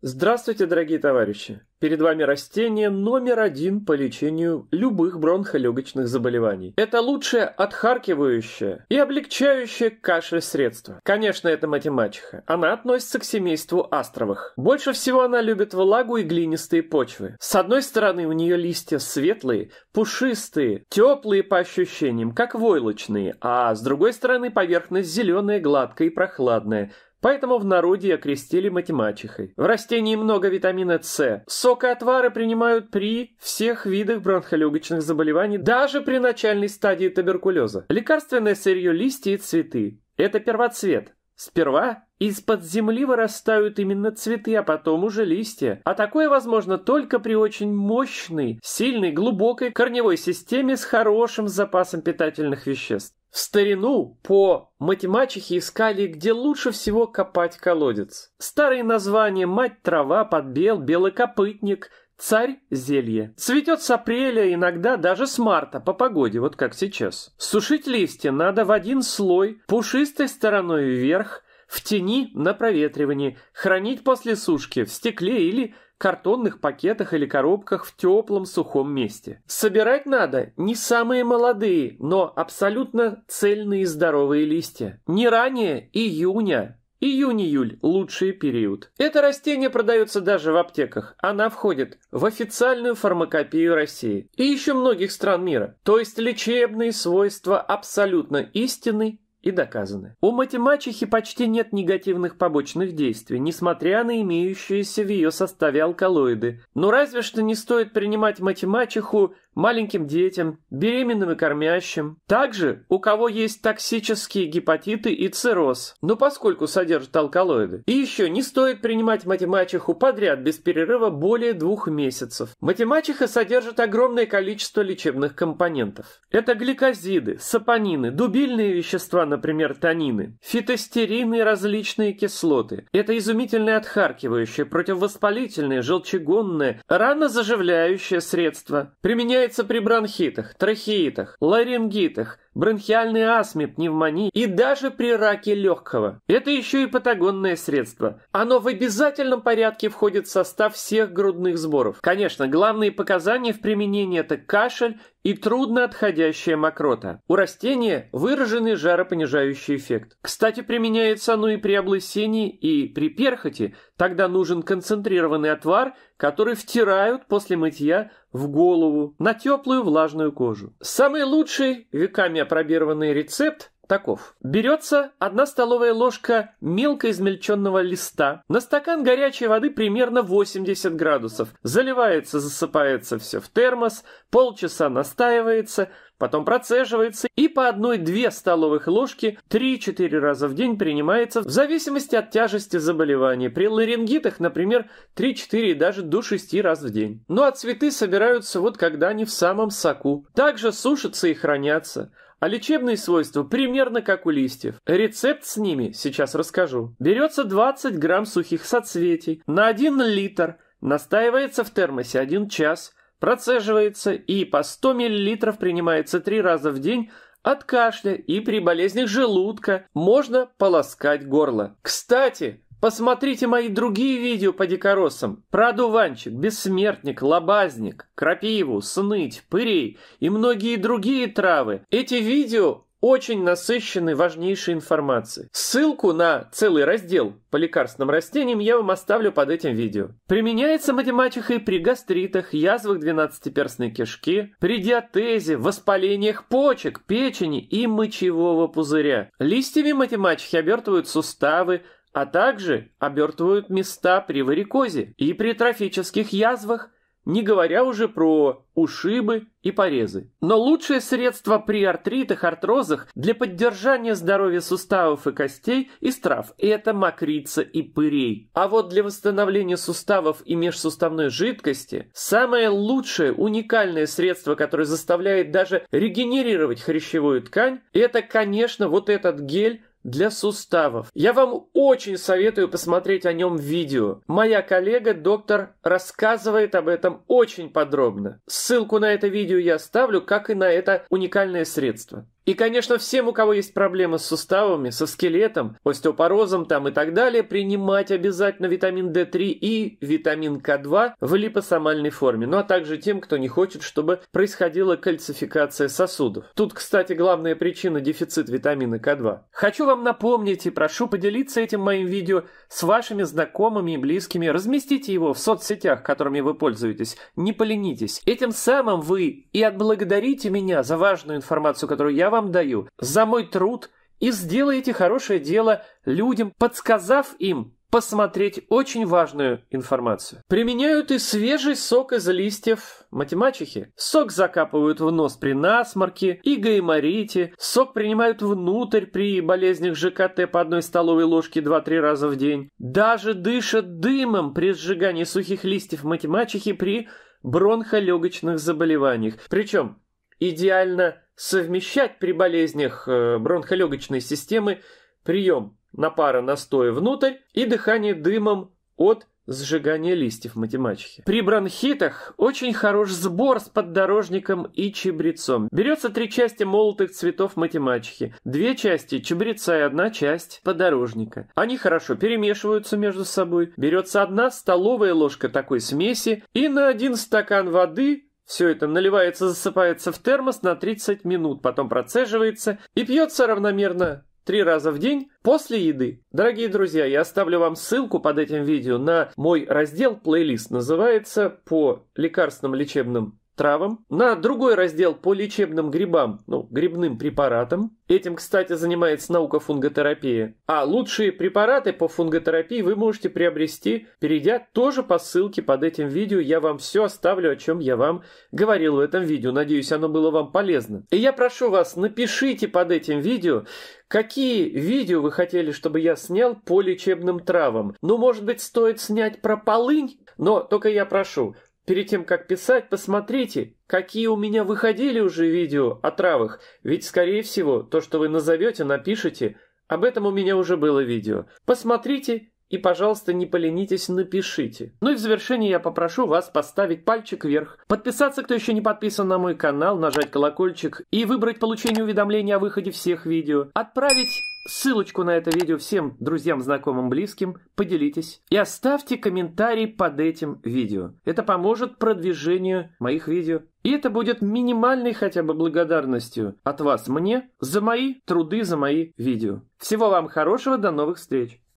Здравствуйте, дорогие товарищи! Перед вами растение номер один по лечению любых бронхолегочных заболеваний. Это лучшее отхаркивающее и облегчающее кашель средство. Конечно, это матемачиха. Она относится к семейству астровых. Больше всего она любит влагу и глинистые почвы. С одной стороны, у нее листья светлые, пушистые, теплые по ощущениям, как войлочные, а с другой стороны, поверхность зеленая, гладкая и прохладная – Поэтому в народе окрестили математихой. В растении много витамина С. Сок и отвары принимают при всех видах бронхолегочных заболеваний, даже при начальной стадии туберкулеза. Лекарственное сырье – листья и цветы. Это первоцвет. Сперва из-под земли вырастают именно цветы, а потом уже листья. А такое возможно только при очень мощной, сильной, глубокой корневой системе с хорошим запасом питательных веществ. В старину по математике искали, где лучше всего копать колодец. Старые названия «мать трава», «подбел», «белокопытник», Царь зелье. Цветет с апреля, иногда даже с марта, по погоде, вот как сейчас. Сушить листья надо в один слой, пушистой стороной вверх, в тени на проветривании, хранить после сушки в стекле или картонных пакетах или коробках в теплом сухом месте. Собирать надо не самые молодые, но абсолютно цельные здоровые листья. Не ранее июня. Июнь-июль – лучший период. Это растение продается даже в аптеках. Она входит в официальную фармакопию России и еще многих стран мира. То есть лечебные свойства абсолютно истинны и доказаны. У математихи почти нет негативных побочных действий, несмотря на имеющиеся в ее составе алкалоиды. Но разве что не стоит принимать математиху маленьким детям, беременным и кормящим. Также у кого есть токсические гепатиты и цирроз, но поскольку содержат алкалоиды. И еще не стоит принимать матемачиху подряд без перерыва более двух месяцев. Матемачиха содержит огромное количество лечебных компонентов. Это гликозиды, сапонины, дубильные вещества, например, танины, фитостерины и различные кислоты. Это изумительное отхаркивающее, противовоспалительное, желчегонное, ранозаживляющее средство. Применяется встречается при бронхитах, трахеитах, ларингитах, бронхиальной астме, пневмонии и даже при раке легкого. Это еще и патагонное средство. Оно в обязательном порядке входит в состав всех грудных сборов. Конечно, главные показания в применении это кашель и трудно отходящая мокрота. У растения выраженный жаропонижающий эффект. Кстати, применяется оно и при облысении, и при перхоти. Тогда нужен концентрированный отвар, который втирают после мытья в голову, на теплую влажную кожу. Самый лучший, веками опробированный рецепт таков. Берется одна столовая ложка мелко измельченного листа. На стакан горячей воды примерно 80 градусов. Заливается, засыпается все в термос, полчаса настаивается – потом процеживается и по одной-две столовых ложки 3-4 раза в день принимается в зависимости от тяжести заболевания. При ларингитах, например, 3-4 и даже до 6 раз в день. Ну а цветы собираются вот когда они в самом соку. Также сушатся и хранятся. А лечебные свойства примерно как у листьев. Рецепт с ними сейчас расскажу. Берется 20 грамм сухих соцветий на 1 литр. Настаивается в термосе 1 час – процеживается и по 100 мл принимается 3 раза в день от кашля и при болезнях желудка можно полоскать горло. Кстати, посмотрите мои другие видео по дикоросам про дуванчик, бессмертник, лобазник, крапиву, сныть, пырей и многие другие травы. Эти видео очень насыщенной важнейшей информации. Ссылку на целый раздел по лекарственным растениям я вам оставлю под этим видео. Применяется мать и при гастритах, язвах двенадцатиперстной кишки, при диатезе, воспалениях почек, печени и мочевого пузыря. Листьями мать обертывают суставы, а также обертывают места при варикозе и при трофических язвах, не говоря уже про ушибы и порезы. Но лучшее средство при артритах, артрозах для поддержания здоровья суставов и костей и трав – это мокрица и пырей. А вот для восстановления суставов и межсуставной жидкости самое лучшее уникальное средство, которое заставляет даже регенерировать хрящевую ткань – это, конечно, вот этот гель для суставов. Я вам очень советую посмотреть о нем видео. Моя коллега, доктор, рассказывает об этом очень подробно. Ссылку на это видео я оставлю, как и на это уникальное средство. И, конечно, всем, у кого есть проблемы с суставами, со скелетом, остеопорозом там и так далее, принимать обязательно витамин D3 и витамин К2 в липосомальной форме, ну а также тем, кто не хочет, чтобы происходила кальцификация сосудов. Тут, кстати, главная причина дефицит витамина К2. Хочу вам напомнить и прошу поделиться этим моим видео с вашими знакомыми и близкими. Разместите его в соцсетях, которыми вы пользуетесь. Не поленитесь. Этим самым вы и отблагодарите меня за важную информацию, которую я вам вам даю, за мой труд, и сделаете хорошее дело людям, подсказав им посмотреть очень важную информацию. Применяют и свежий сок из листьев математики. Сок закапывают в нос при насморке и гайморите. Сок принимают внутрь при болезнях ЖКТ по одной столовой ложке 2-3 раза в день. Даже дышат дымом при сжигании сухих листьев математики при бронхолегочных заболеваниях. Причем идеально совмещать при болезнях э, бронхолегочной системы прием напара настоя внутрь и дыхание дымом от сжигания листьев математики. При бронхитах очень хорош сбор с поддорожником и чебрецом. Берется три части молотых цветов математики, две части чебреца и одна часть подорожника. Они хорошо перемешиваются между собой. Берется одна столовая ложка такой смеси и на один стакан воды все это наливается, засыпается в термос на 30 минут, потом процеживается и пьется равномерно три раза в день после еды. Дорогие друзья, я оставлю вам ссылку под этим видео на мой раздел плейлист. Называется «По лекарственным лечебным травам, на другой раздел по лечебным грибам, ну, грибным препаратам. Этим, кстати, занимается наука фунготерапии. А лучшие препараты по фунготерапии вы можете приобрести, перейдя тоже по ссылке под этим видео. Я вам все оставлю, о чем я вам говорил в этом видео. Надеюсь, оно было вам полезно. И я прошу вас, напишите под этим видео, Какие видео вы хотели, чтобы я снял по лечебным травам? Ну, может быть, стоит снять про полынь? Но только я прошу, Перед тем, как писать, посмотрите, какие у меня выходили уже видео о травах, ведь, скорее всего, то, что вы назовете, напишите. Об этом у меня уже было видео. Посмотрите и, пожалуйста, не поленитесь, напишите. Ну и в завершение я попрошу вас поставить пальчик вверх, подписаться, кто еще не подписан на мой канал, нажать колокольчик и выбрать получение уведомлений о выходе всех видео. Отправить ссылочку на это видео всем друзьям, знакомым, близким, поделитесь и оставьте комментарий под этим видео. Это поможет продвижению моих видео. И это будет минимальной хотя бы благодарностью от вас мне за мои труды, за мои видео. Всего вам хорошего, до новых встреч!